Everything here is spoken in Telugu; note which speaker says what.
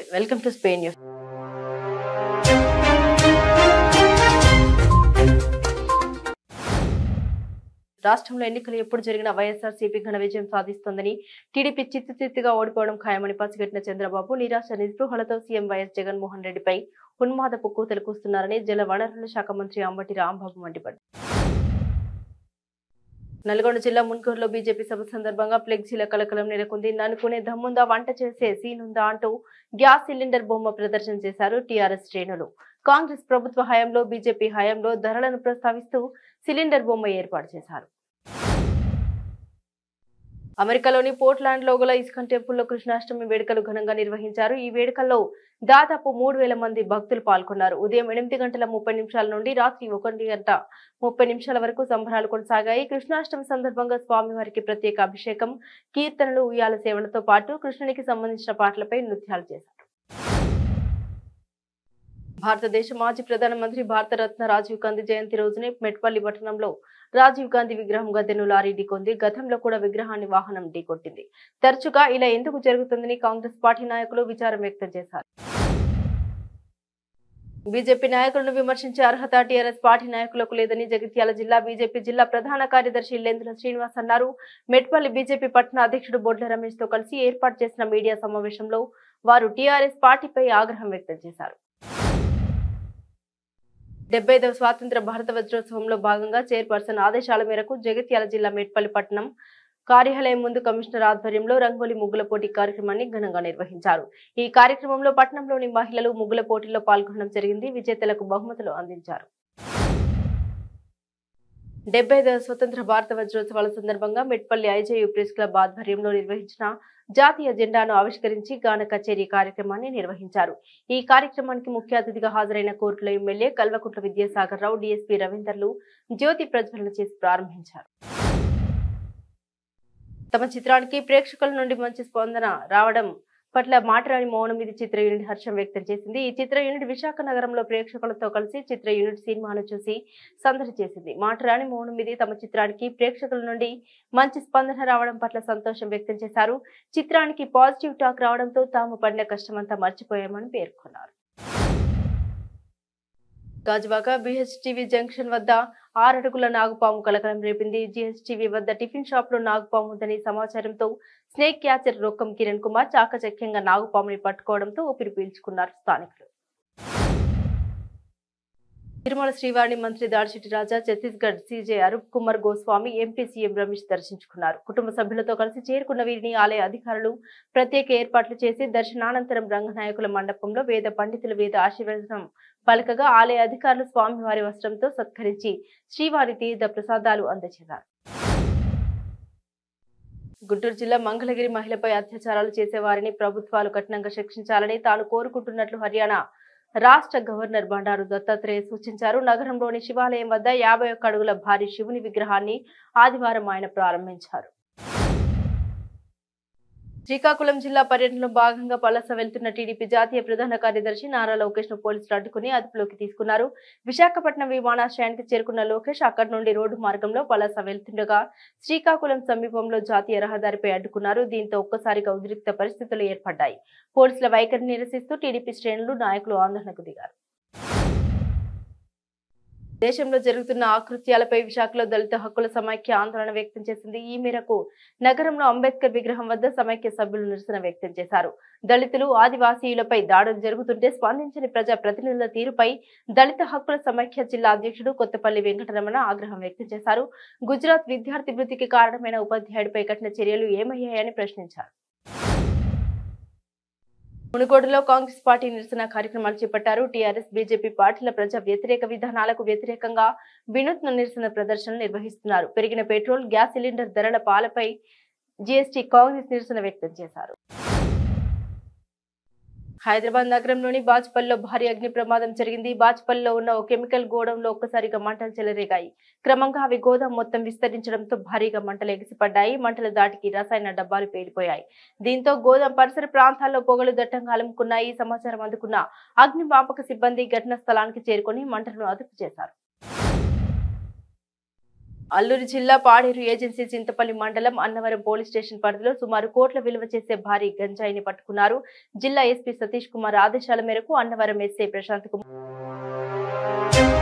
Speaker 1: నమస్తే వెల్కమ్ టు స్పెయిన్ న్యూస్ రాష్ట్రంలో ఎన్నికలు ఎప్పుడు జరిగిన సిపి ఘన విజయం సాధిస్తోందని టీడీపీ చిత్తుచిత్తుగా ఓడిపోవడం ఖాయమని పసిగట్టిన చంద్రబాబు నిరాశ నిస్పృహలతో సీఎం వైఎస్ జగన్మోహన్ రెడ్డిపై ఉన్మాదపు కూతలు కూస్తున్నారని జల వనరుల శాఖ మంత్రి అంబటి రాంబాబు మండిపడ్డారు నల్గొండ జిల్లా మున్కూరులో బీజేపీ సభ సందర్భంగా ఫ్లెక్సీల కలకలం నెలకొంది ననుకునే దమ్ముందా వంట చేసే సీనుందా అంటూ గ్యాస్ సిలిండర్ బొమ్మ ప్రదర్శన చేశారు టీఆర్ఎస్ శ్రేణులు కాంగ్రెస్ ప్రభుత్వ హయాంలో బీజేపీ హయాంలో ధరలను ప్రస్తావిస్తూ సిలిండర్ బొమ్మ ఏర్పాటు చేశారు అమెరికాలోని పోర్ట్లాండ్ లో గల ఇస్కాన్ టెంపుల్లో కృష్ణాష్టమి వేడుకలు ఘనంగా నిర్వహించారు ఈ వేడుకల్లో దాదాపు మూడు మంది భక్తులు పాల్గొన్నారు ఉదయం ఎనిమిది గంటల ముప్పై నిమిషాల నుండి రాత్రి ఒకటి గంట ముప్పై నిమిషాల వరకు సంబరాలు కొనసాగాయి కృష్ణాష్టమి సందర్భంగా స్వామివారికి ప్రత్యేక అభిషేకం కీర్తనలు ఉయ్యాల సేవలతో పాటు కృష్ణునికి సంబంధించిన పాటలపై నృత్యాలు చేశారు భారతదేశ మాజీ ప్రధానమంత్రి భారతరత్న రాజీవ్ గాంధీ జయంతి రోజునే మెట్పల్లి పట్టణంలో రాజీవ్ గాంధీ విగ్రహం గద్దెను లారీ ఢీకొంది గతంలో కూడా విగ్రహాన్ని వాహనం ఢీకొట్టింది తరచుగా ఇలా ఎందుకు జరుగుతుందని కాంగ్రెస్ పార్టీ నాయకులు విచారం వ్యక్తం చేశారు బీజేపీ నాయకులను విమర్శించే అర్హత టీఆర్ఎస్ పార్టీ నాయకులకు లేదని జగిత్యాల జిల్లా బీజేపీ జిల్లా ప్రధాన కార్యదర్శి ఇల్లేందుల శ్రీనివాస్ అన్నారు మెట్పల్లి బీజేపీ పట్టణ అధ్యక్షుడు బొడ్ల రమేష్ తో కలిసి ఏర్పాటు చేసిన మీడియా సమావేశంలో వారు టీఆర్ఎస్ పార్టీపై ఆగ్రహం వ్యక్తం చేశారు డెబ్బై ఐదవ స్వాతంత్ర భారత వజ్రోత్సవంలో భాగంగా చైర్పర్సన్ ఆదేశాల మేరకు జగిత్యాల జిల్లా మేట్పల్లి పట్టణం కార్యాలయం ముందు కమిషనర్ ఆధ్వర్యంలో రంగోలి ముగ్గుల పోటీ కార్యక్రమాన్ని ఘనంగా నిర్వహించారు ఈ కార్యక్రమంలో పట్టణంలోని మహిళలు ముగ్గుల పోటీల్లో పాల్గొనడం జరిగింది విజేతలకు బహుమతులు అందించారు డెబ్బై ఐదవ స్వతంత్ర భారత వజ్రోత్సవాల సందర్భంగా మెట్పల్లి ఐజేయు ప్రెస్ క్లబ్ ఆధ్వర్యంలో నిర్వహించిన జాతీయ జెండాను ఆవిష్కరించి గాన కచేరీ కార్యక్రమాన్ని నిర్వహించారు ఈ కార్యక్రమానికి ముఖ్య అతిథిగా హాజరైన కోర్టుల ఎమ్మెల్యే కల్వకుంట్ల విద్యాసాగర్ రావు డిఎస్పీ రవీందర్లు జ్యోతి ప్రజ్వలన చేసి ప్రారంభించారు తమ చిత్రానికి ప్రేక్షకుల నుండి మంచి స్పందన రావడం పట్ల మాట్లాడి మౌనం ఇది చిత్ర యూనిట్ హర్షం వ్యక్తం చేసింది ఈ చిత్ర యూనిట్ విశాఖ నగరంలో ప్రేక్షకులతో కలిసి చిత్ర యూనిట్ సినిమాను చూసి సందడి చేసింది మాట్లాడి మౌనం ఇది తమ చిత్రానికి ప్రేక్షకుల నుండి మంచి స్పందన రావడం పట్ల సంతోషం వ్యక్తం చేశారు చిత్రానికి పాజిటివ్ టాక్ రావడంతో తాము పడిన కష్టమంతా మర్చిపోయామని పేర్కొన్నారు గాజువాక టీవీ జంక్షన్ వద్ద ఆరడుగుల నాగుపాము కలకలం రేపింది టీవీ వద్ద టిఫిన్ షాప్ లో నాగుపాము ఉందని సమాచారంతో స్నేక్ క్యాచర్ రోకం కిరణ్ కుమార్ చాకచక్యంగా నాగుపాముని పట్టుకోవడంతో ఊపిరి పీల్చుకున్నారు స్థానికులు తిరుమల శ్రీవాణి మంత్రి Dadisetti Raja Chhattisgarh CJ Arup Kumar Goswami MP CM Ramesh దర్శించుకున్నారు కుటుంబ సభ్యులతో కలిసి చేరుకున్న వీరిని ఆలయ అధికారులు ప్రత్యేక ఏర్పాట్లు చేసి దర్శనానంతరం రంగనాయకుల మండపంలో వేద పండితులు వేద ఆశీర్వదనం పలకగా ఆలయ అధికారులు స్వామివారి వస్త్రంతో సత్కరించి శ్రీవారి తీర్థ ప్రసాదాలు అందజేశారు గుంటూరు జిల్లా మంగళగిరి మహిళపై అత్యాచారాలు చేసే వారిని ప్రభుత్వాలు కఠినంగా శిక్షించాలని తాను కోరుకుంటున్నట్లు హర్యానా రాష్ట్ర గవర్నర్ బండారు దత్తాత్రేయ సూచించారు నగరంలోని శివాలయం వద్ద యాభై అడుగుల భారీ శివుని విగ్రహాన్ని ఆదివారం ఆయన ప్రారంభించారు శ్రీకాకుళం జిల్లా పర్యటనలో భాగంగా పలస వెళ్తున్న టీడీపీ జాతీయ ప్రధాన కార్యదర్శి నారా లోకేష్ ను పోలీసులు అడ్డుకుని అదుపులోకి తీసుకున్నారు విశాఖపట్నం విమానాశ్రయానికి చేరుకున్న లోకేష్ అక్కడి నుండి రోడ్డు మార్గంలో పలస వెళ్తుండగా శ్రీకాకుళం సమీపంలో జాతీయ రహదారిపై అడ్డుకున్నారు దీంతో ఒక్కసారిగా ఉద్రిక్త పరిస్థితులు ఏర్పడ్డాయి పోలీసుల వైఖరిని నిరసిస్తూ టీడీపీ శ్రేణులు నాయకులు ఆందోళనకు దిగారు దేశంలో జరుగుతున్న ఆకృత్యాలపై విశాఖలో దళిత హక్కుల సమాఖ్య ఆందోళన వ్యక్తం చేసింది ఈ మేరకు నగరంలో అంబేద్కర్ విగ్రహం వద్ద సమాఖ్య సభ్యులు నిరసన వ్యక్తం చేశారు దళితులు ఆదివాసీయులపై దాడులు జరుగుతుంటే స్పందించని ప్రజా ప్రతినిధుల తీరుపై దళిత హక్కుల సమాఖ్య జిల్లా అధ్యక్షుడు కొత్తపల్లి వెంకటరమణ ఆగ్రహం వ్యక్తం చేశారు గుజరాత్ విద్యార్థి వృద్ధికి కారణమైన ఉపాధ్యాయుడిపై కఠిన చర్యలు ఏమయ్యాయని ప్రశ్నించారు మునుగోడులో కాంగ్రెస్ పార్టీ నిరసన కార్యక్రమాలు చేపట్టారు టీఆర్ఎస్ బీజేపీ పార్టీల ప్రజా వ్యతిరేక విధానాలకు వ్యతిరేకంగా వినూత్న నిరసన ప్రదర్శనలు నిర్వహిస్తున్నారు పెరిగిన పెట్రోల్ గ్యాస్ సిలిండర్ ధరల పాలపై జీఎస్టీ కాంగ్రెస్ నిరసన వ్యక్తం చేశారు హైదరాబాద్ నగరంలోని బాజ్పల్లో భారీ అగ్ని ప్రమాదం జరిగింది బాజ్పల్లో ఉన్న ఓ కెమికల్ గోడంలో ఒక్కసారిగా మంటలు చెలరేగాయి క్రమంగా అవి గోదాం మొత్తం విస్తరించడంతో భారీగా మంటలు ఎగిసిపడ్డాయి మంటల దాటికి రసాయన డబ్బాలు పేలిపోయాయి దీంతో గోదాం పరిసర ప్రాంతాల్లో పొగలు దట్టంగా అలుముకున్నాయి సమాచారం అందుకున్న అగ్నిమాపక సిబ్బంది ఘటనా స్థలానికి చేరుకుని మంటలను అదుపు చేశారు అల్లూరు జిల్లా పాడేరు ఏజెన్సీ చింతపల్లి మండలం అన్నవరం పోలీస్ స్టేషన్ పరిధిలో సుమారు కోట్ల విలువ చేసే భారీ గంజాయిని పట్టుకున్నారు జిల్లా ఎస్పీ సతీష్ కుమార్ ఆదేశాల మేరకు అన్నవరం ఎస్ఐ ప్రశాంత్ కుమార్